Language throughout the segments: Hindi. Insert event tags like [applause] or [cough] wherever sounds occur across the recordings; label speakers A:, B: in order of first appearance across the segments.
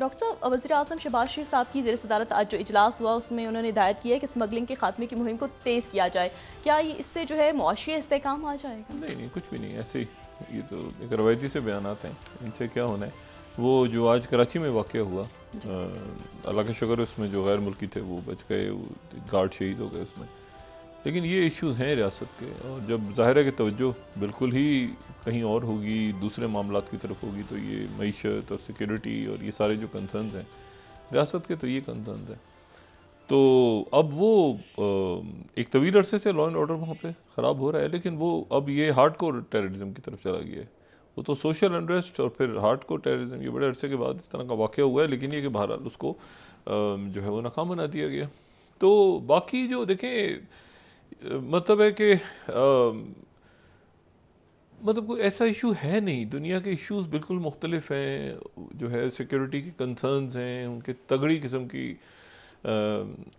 A: डॉक्टर साहब वजी अजम शबाज शरीफ साहब की जेर सदारत आज जो इजलास हुआ उसमें उन्होंने हिदायत की है कि स्मगलिंग के खात्मे की मुहिम को तेज़ किया जाए क्या इससे जो है मुआशी इसकाम आ जाएगा नहीं नहीं कुछ भी नहीं ऐसे ही ये तो एक रवायती से बयान आते हैं इनसे क्या होना है वो जो आज कराची में वाक़ हुआ अल्लाह का शुक्र उसमें जो गैर मुल्की थे वो बच गए गार्ड शहीद हो गए उसमें लेकिन ये इश्यूज हैं रियासत के और जब ज़ाहिर है कि तवज्जो बिल्कुल ही कहीं और होगी दूसरे मामला की तरफ होगी तो ये मीशत और सिक्योरिटी और ये सारे जो कंसर्न हैं रियासत के तो ये कंसर्न हैं तो अब वो एक तवील अरसे से लॉ एंड ऑर्डर वहाँ पर ख़राब हो रहा है लेकिन वो अब ये हार्ड कोर टेररिज्म की तरफ चला गया है वो तो सोशल अनरेस्ट और फिर हार्ड कोर टेररिज्म ये बड़े अरसे के बाद इस तरह का वाक़ हुआ है लेकिन ये कि बहरहाल उसको जो है वो नाकाम बना दिया गया तो बाकी जो देखें मतलब है कि मतलब कोई ऐसा इशू है नहीं दुनिया के इश्यूज बिल्कुल मुख्तलिफ हैं जो है सिक्योरिटी के कंसर्नस हैं उनके तगड़ी किस्म की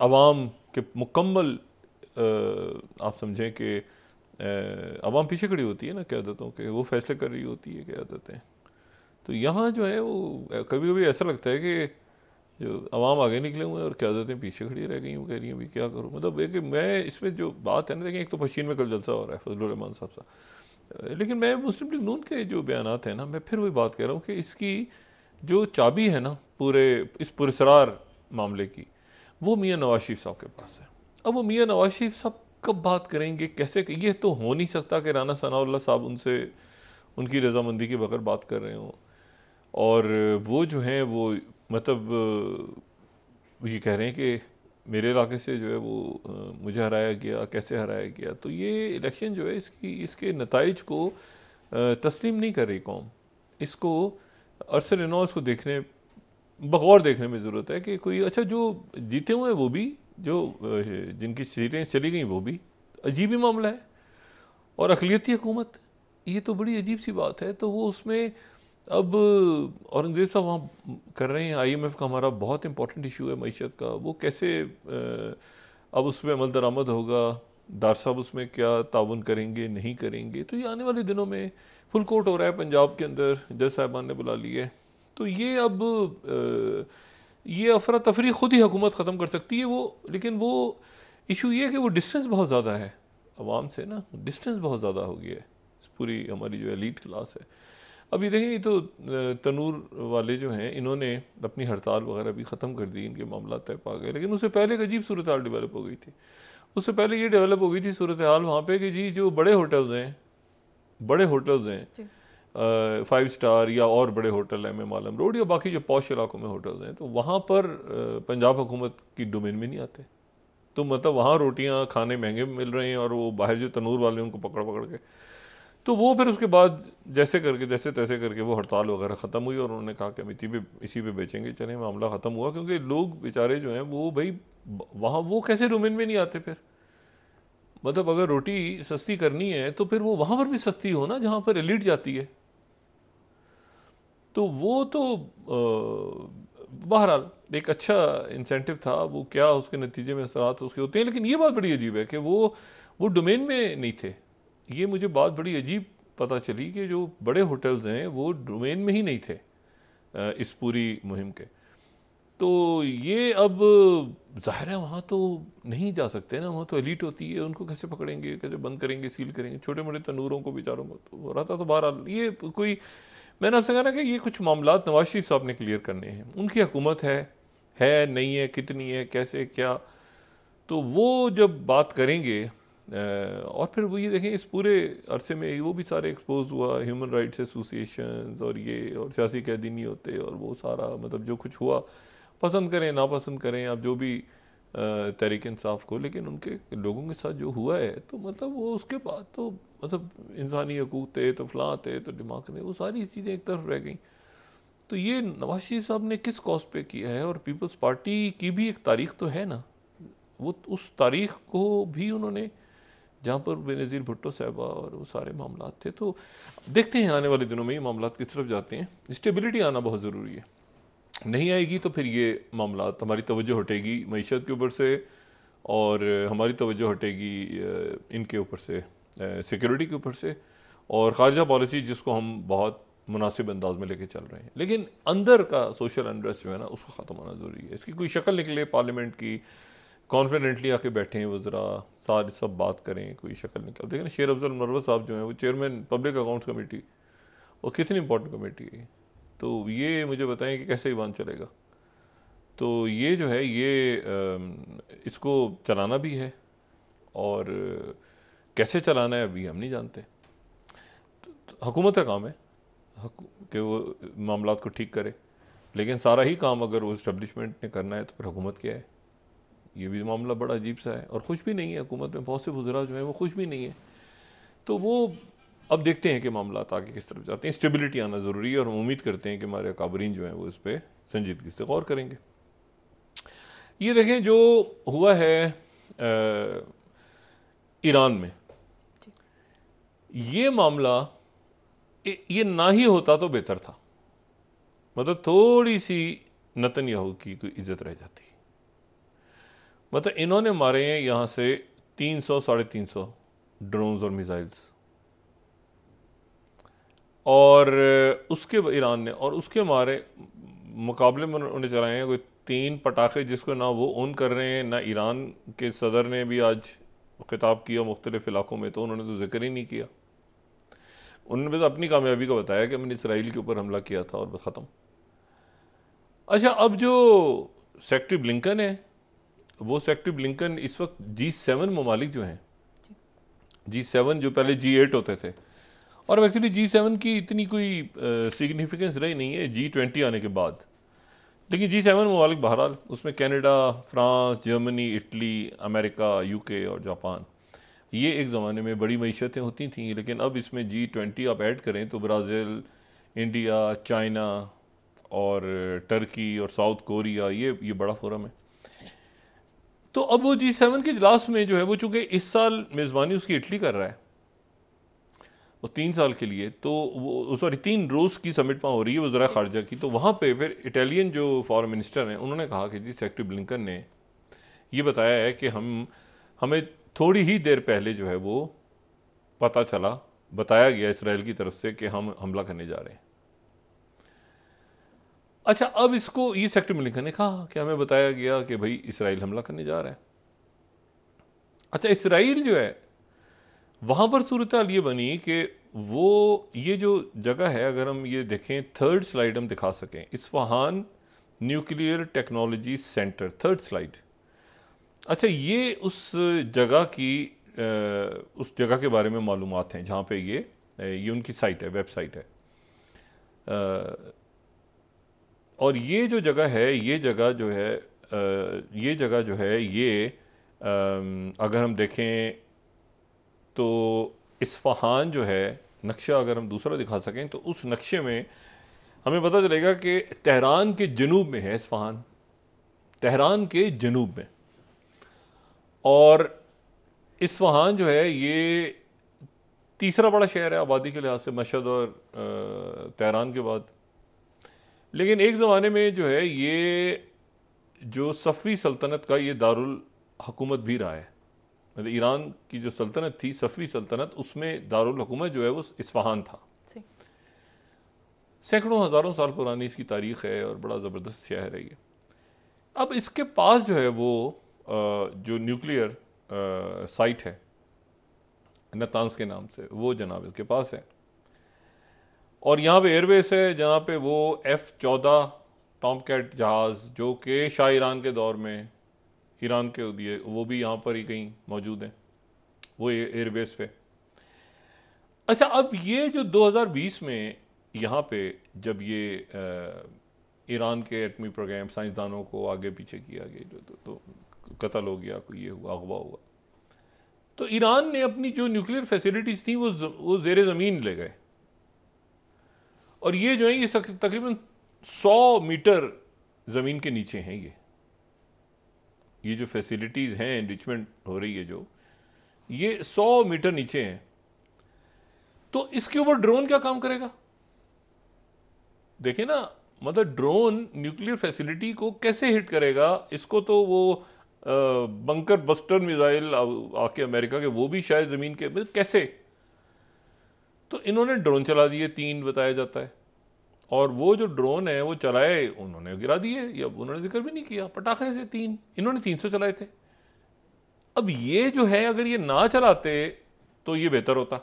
A: आवाम के मुकम्मल आप समझें कि आवाम पीछे खड़ी होती है ना क्यादतों के वो फैसले कर रही होती है क्यादतें तो यहाँ जो है वो कभी कभी ऐसा लगता है कि जो आवाम आगे निकले हुए हैं और क्यादतें पीछे खड़ी रह गई हूँ कह रही हैं भी क्या करूँ मतलब एक मैं इसमें जो बात है ना देखें एक तो पशीन में कल जलसा हो रहा है फजलरहमान साहब साहब लेकिन मैं मुस्लिम लीग नून के जो बयान हैं ना मैं फिर वही बात कह रहा हूँ कि इसकी जो चाबी है ना पूरे इस पुरसरार मामले की वो मियाँ नवाज शरीफ साहब के पास है अब वो मियाँ नवाज शरीफ साहब कब बात करेंगे कैसे ये तो हो नहीं सकता कि राना सनाउल्ला साहब उनसे उनकी रजामंदी के बगैर बात कर रहे हों और वो जो हैं वो मतलब ये कह रहे हैं कि मेरे इलाके से जो है वो मुझे हराया गया कैसे हराया गया तो ये इलेक्शन जो है इसकी इसके नतज को तस्लीम नहीं कर रही कौम इसको अरसर नौज को देखने बगौर देखने में ज़रूरत है कि कोई अच्छा जो जीते हुए हैं वो भी जो जिनकी सीटें चली गई वो भी अजीब ही मामला है और अकलीती हुकूमत ये तो बड़ी अजीब सी बात है तो वो उसमें अब औरंगज़ेब साहब वहाँ कर रहे हैं आईएमएफ का हमारा बहुत इंपॉर्टेंट इशू है मीशत का वो कैसे अब उसमें अमल दरामद होगा दार साहब उसमें क्या ताउन करेंगे नहीं करेंगे तो ये आने वाले दिनों में फुल कोर्ट हो रहा है पंजाब के अंदर जज साहबान ने बुला लिया है तो ये अब ये अफरा तफरी ख़ुद ही हुकूमत ख़त्म कर सकती है वो लेकिन वो इशू ये है कि वो डिस्टेंस बहुत ज़्यादा है आवाम से ना डिस्टेंस बहुत ज़्यादा हो गया है पूरी हमारी जो एलिट क्लास है अब ये देखिए ये तो तनूर वाले जो हैं इन्होंने अपनी हड़ताल वगैरह भी ख़त्म कर दी इनके मामला तय पा गए लेकिन उससे पहले एक अजीब सूरत हाल डेवलप हो गई थी उससे पहले ये डेवलप हो गई थी सूरत हाल वहाँ पर कि जी जो बड़े होटल्स हैं बड़े होटल्स हैं फाइव स्टार या और बड़े होटल हैं मालम रोड या बाकी जो पौश इलाकों में होटल्स हैं तो वहाँ पर पंजाब हुकूमत की डोमेन में नहीं आते तो मतलब वहाँ रोटियाँ खाने महंगे मिल रहे हैं और वो बाहर जो तनूर वाले उनको पकड़ पकड़ के तो वो फिर उसके बाद जैसे करके जैसे तैसे करके वो हड़ताल वगैरह ख़त्म हुई और उन्होंने कहा कि हम इसी पे इसी पे बेचेंगे चले मामला ख़त्म हुआ क्योंकि लोग बेचारे जो हैं वो भाई वहाँ वो कैसे रूमिन में नहीं आते फिर मतलब अगर रोटी सस्ती करनी है तो फिर वो वहाँ पर भी सस्ती हो ना जहाँ पर एलिट जाती है तो वो तो बहरहाल एक अच्छा इंसेंटिव था वो क्या उसके नतीजे में असरात उसके होते हैं लेकिन ये बात बड़ी अजीब है कि वो वो डोमेन में नहीं थे ये मुझे बात बड़ी अजीब पता चली कि जो बड़े होटल्स हैं वो डोमेन में ही नहीं थे इस पूरी मुहिम के तो ये अब ज़ाहिर है वहाँ तो नहीं जा सकते ना वहाँ तो एलिट होती है उनको कैसे पकड़ेंगे कैसे बंद करेंगे सील करेंगे छोटे मोटे तनूरों को बेचारों को तो हो रहा था तो बहरहाल ये कोई मैंने आपसे कहा ना कि ये कुछ मामला नवाज शरीफ साहब ने क्लियर करने हैं उनकी हुकूमत है है नहीं है कितनी है कैसे क्या तो वो जब बात करेंगे और फिर वो ये देखें इस पूरे अरसे में वो भी सारे एक्सपोज हुआ ह्यूमन राइट्स एसोसिएशन और ये और सियासी कैदी नहीं होते और वो सारा मतलब जो कुछ हुआ पसंद करें नापसंद करें आप जो भी तहरीक इंसाफ को लेकिन उनके लोगों के साथ जो हुआ है तो मतलब वो उसके बाद तो मतलब इंसानी हकूक थे तो फलां थे तो दिमाग थे वो सारी चीज़ें एक तरफ रह गई तो ये नवाज शरीफ साहब ने किस कॉस्ट पे किया है और पीपल्स पार्टी की भी एक तारीख तो है ना वो उस तारीख को भी उन्होंने जहाँ पर बेनज़ीर भुट्टो साहबा और वो सारे मामला थे तो देखते हैं आने वाले दिनों में ये मामला किस तरफ जाते हैं स्टेबिलिटी आना बहुत ज़रूरी है नहीं आएगी तो फिर ये मामला हमारी तवज्जो हटेगी मीशत के ऊपर से और हमारी तवज्जो हटेगी इनके ऊपर से सिक्योरिटी के ऊपर से और खारजा पॉलिसी जिसको हम बहुत मुनासिब अंदाज में लेके चल रहे हैं लेकिन अंदर का सोशल अनरेस्ट जो है ना उसको ख़त्म होना ज़रूरी है इसकी कोई शक्ल निकले पार्लियामेंट की कॉन्फिडेंटली आके बैठें वो ज़रा सारे सब बात करें कोई शक्ल कर देखें शेर अफजल मरवा साहब जो हैं वो चेयरमैन पब्लिक अकाउंट्स कमेटी वो कितनी इंपॉर्टेंट कमेटी है तो ये मुझे बताएं कि कैसे ईवान चलेगा तो ये जो है ये इसको चलाना भी है और कैसे चलाना है अभी हम नहीं जानते हुकूमत का काम है कि वो मामला को ठीक करे लेकिन सारा ही काम अगर वो इस्टबलिशमेंट ने करना है तो फिर हुकूमत क्या है ये भी मामला बड़ा अजीब सा है और खुश भी नहीं है हुकूमत में बहुत से वजरा जो है वो खुश भी नहीं है तो वो अब देखते हैं कि मामला आगे किस तरफ जाते हैं स्टेबिलिटी आना ज़रूरी है और हम उम्मीद करते हैं कि हमारे अकाबरीन जो हैं वो इस पर संजीदगी से गौर करेंगे ये देखें जो हुआ है ईरान में ये मामला ये ना ही होता तो बेहतर था मतलब थोड़ी सी नतन की कोई इज्जत रह जाती मतलब इन्होंने मारे हैं यहाँ से तीन सौ साढ़े तीन सौ ड्रोन्स और मिज़ाइल्स और उसके ईरान ने और उसके मारे मुकाबले में उन्होंने चलाए हैं कोई तीन पटाखे जिसको ना वो ऑन कर रहे हैं ना ईरान के सदर ने भी आज खिताब किया मुख्तलिफ इलाकों में तो उन्होंने तो जिक्र ही नहीं किया उन्होंने बस अपनी कामयाबी का बताया कि मैंने इसराइल के ऊपर हमला किया था और बस ख़त्म अच्छा अब जो सेक्रेटरी ब्लिंकन है वो सेक्टिव ब्लिंकन इस वक्त जी सेवन ममालिक जो हैं जी सेवन जो पहले जी एट होते थे और एक्चुअली जी सेवन की इतनी कोई सिग्निफिकेंस रही नहीं है जी ट्वेंटी आने के बाद लेकिन जी सेवन ममालिक बहरहाल उसमें Canada France Germany Italy America UK और जापान ये एक ज़माने में बड़ी मीशतें होती थी लेकिन अब इसमें जी ट्वेंटी आप ऐड करें तो ब्राज़ील इंडिया चाइना और टर्की और साउथ कोरिया ये ये बड़ा फोरम है तो अब वो जी सेवन के इजलास में जो है वो चूँकि इस साल मेज़बानी उसकी इटली कर रहा है वो तीन साल के लिए तो वो सॉरी तीन रोज़ की समिट वहाँ हो रही है वज़रा खारजा की तो वहाँ पे फिर इटालियन जो फॉरेन मिनिस्टर हैं उन्होंने कहा कि जी सेक्रेटरी ब्लिंकन ने ये बताया है कि हम हमें थोड़ी ही देर पहले जो है वो पता चला बताया गया इसराइल की तरफ से कि हम हमला करने जा रहे हैं अच्छा अब इसको ये में लिखा ने कहा कि हमें बताया गया कि भाई इसराइल हमला करने जा रहा है अच्छा इसराइल जो है वहाँ पर सूरत ये बनी कि वो ये जो जगह है अगर हम ये देखें थर्ड स्लाइड हम दिखा सकें Isfahan nuclear technology centre third slide अच्छा ये उस जगह की उस जगह के बारे में मालूम हैं जहाँ पे ये ये उनकी साइट है वेबसाइट है और ये जो जगह है ये जगह जो है ये जगह जो है ये अगर हम देखें तो इसफहान जो है नक्शा अगर हम दूसरा दिखा सकें तो उस नक्शे में हमें पता चलेगा कि तहरान के जनूब में है इसफहान तहरान के जनूब में और इसफहान जो है ये तीसरा बड़ा शहर है आबादी के लिहाज से मशद और तहरान के बाद लेकिन एक ज़माने में जो है ये जो सफ़ी सल्तनत का ये दारुल हकूमत भी रहा है मतलब ईरान की जो सल्तनत थी सफ़ी सल्तनत उसमें दारुल हकूमत जो है वो इस्फहान था सैकड़ों हज़ारों साल पुरानी इसकी तारीख़ है और बड़ा ज़बरदस्त शहर है ये अब इसके पास जो है वो जो न्यूक्लियर साइट है नतानस के नाम से वो जनाब इसके पास है और यहाँ पे एयरबेस है जहाँ पे वो एफ़ चौदह टॉम कैट जहाज़ जो कि शाह ईरान के दौर में ईरान के दिए वो भी यहाँ पर ही कहीं मौजूद हैं वो एयरबेस पे अच्छा अब ये जो 2020 में यहाँ पे जब ये ईरान के एटमी प्रोग्राम साइंसदानों को आगे पीछे किया गया जो तो, तो कत्ल हो गया कोई ये हुआ अगवा हुआ तो ईरान ने अपनी जो न्यूक्लियर फैसिलिटीज़ थी वो वो जेर ज़मीन ले गए और ये जो है ये तकरीबन सौ मीटर ज़मीन के नीचे हैं ये ये जो फैसिलिटीज़ हैं एनरिचमेंट हो रही है जो ये सौ मीटर नीचे हैं तो इसके ऊपर ड्रोन क्या काम करेगा देखिए ना मतलब ड्रोन न्यूक्लियर फैसिलिटी को कैसे हिट करेगा इसको तो वो बंकर बस्टर मिसाइल आके अमेरिका के वो भी शायद ज़मीन के मतलब कैसे तो इन्होंने ड्रोन चला दिए तीन बताया जाता है और वो जो ड्रोन है वो चलाए उन्होंने गिरा दिए या उन्होंने जिक्र भी नहीं किया पटाखे से तीन इन्होंने तीन सौ चलाए थे अब ये जो है अगर ये ना चलाते तो ये बेहतर होता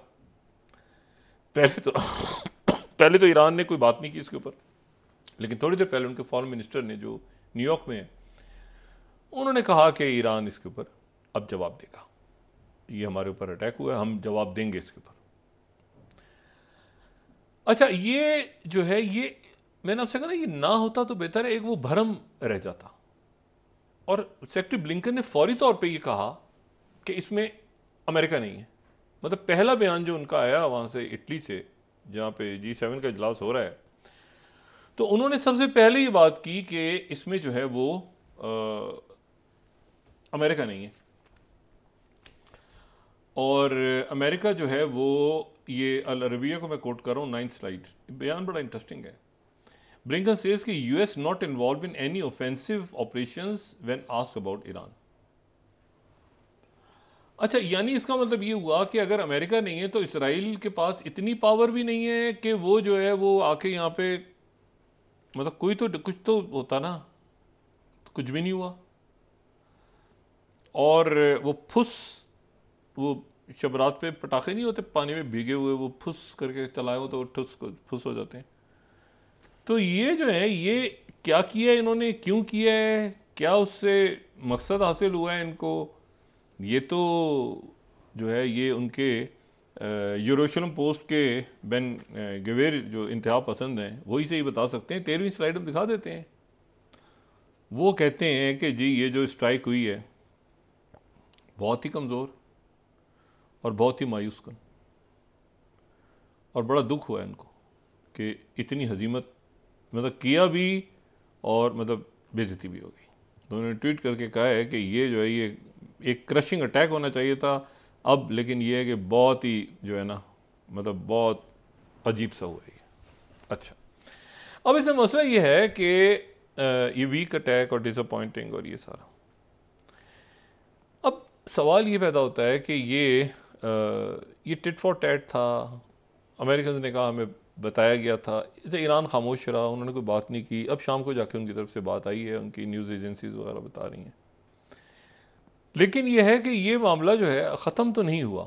A: पहले तो [coughs] पहले तो ईरान ने कोई बात नहीं की इसके ऊपर लेकिन थोड़ी देर पहले उनके फॉरन मिनिस्टर ने जो न्यूयॉर्क में है उन्होंने कहा कि ईरान इसके ऊपर अब जवाब देगा ये हमारे ऊपर अटैक हुआ है हम जवाब देंगे इसके ऊपर अच्छा ये जो है ये मैंने आपसे कहा ना ये ना होता तो बेहतर है एक वो भरम रह जाता और सेक्रेटरी ब्लिंकन ने फौरी तौर पे ये कहा कि इसमें अमेरिका नहीं है मतलब पहला बयान जो उनका आया वहाँ से इटली से जहाँ पे जी सेवन का इजलास हो रहा है तो उन्होंने सबसे पहले ये बात की कि इसमें जो है वो आ, अमेरिका नहीं है और अमेरिका जो है वो ये अल अरबिया को मैं कोट कर रहा हूँ नाइन्थ स्लाइड बयान बड़ा इंटरेस्टिंग है ब्रिंकन सेज कि U S not involve in any offensive operation when ask about Iran अच्छा यानी इसका मतलब ये हुआ कि अगर अमेरिका नहीं है तो इसराइल के पास इतनी पावर भी नहीं है कि वो जो है वो आके यहाँ पे मतलब कोई तो कुछ तो होता ना तो कुछ भी नहीं हुआ और वो फुस वो शबरात पे पटाखे नहीं होते पानी में भीगे हुए वो फुस करके चलाए हो तो वो ठुस फुस हो जाते हैं तो ये जो है ये क्या किया है इन्होंने क्यों किया है क्या उससे मकसद हासिल हुआ है इनको ये तो जो है ये उनके यूरोशलम पोस्ट के बेन गवेर जो इंतहा पसंद हैं वही से ही बता सकते हैं तेरहवीं स्लाइड हम दिखा देते हैं वो कहते हैं कि जी ये जो स्ट्राइक हुई है बहुत ही कमज़ोर और बहुत ही मायूस कन और बड़ा दुख हुआ इनको कि इतनी हजीमत मतलब किया भी और मतलब बेजती भी हो गई तो उन्होंने ट्वीट करके कहा है कि ये जो है ये एक क्रशिंग अटैक होना चाहिए था अब लेकिन ये है कि बहुत ही जो है ना मतलब बहुत अजीब सा हुआ ये अच्छा अब इसमें मसला ये है कि ये वीक अटैक और डिसअपॉइंटिंग और ये सारा अब सवाल ये पैदा होता है कि ये ये टिट फॉर टैट था अमेरिकन ने कहा हमें बताया गया था इसे ईरान खामोश रहा उन्होंने कोई बात नहीं की अब शाम को जाके उनकी तरफ से बात आई है उनकी न्यूज़ एजेंसीज वगैरह बता रही हैं लेकिन यह है कि ये मामला जो है ख़त्म तो नहीं हुआ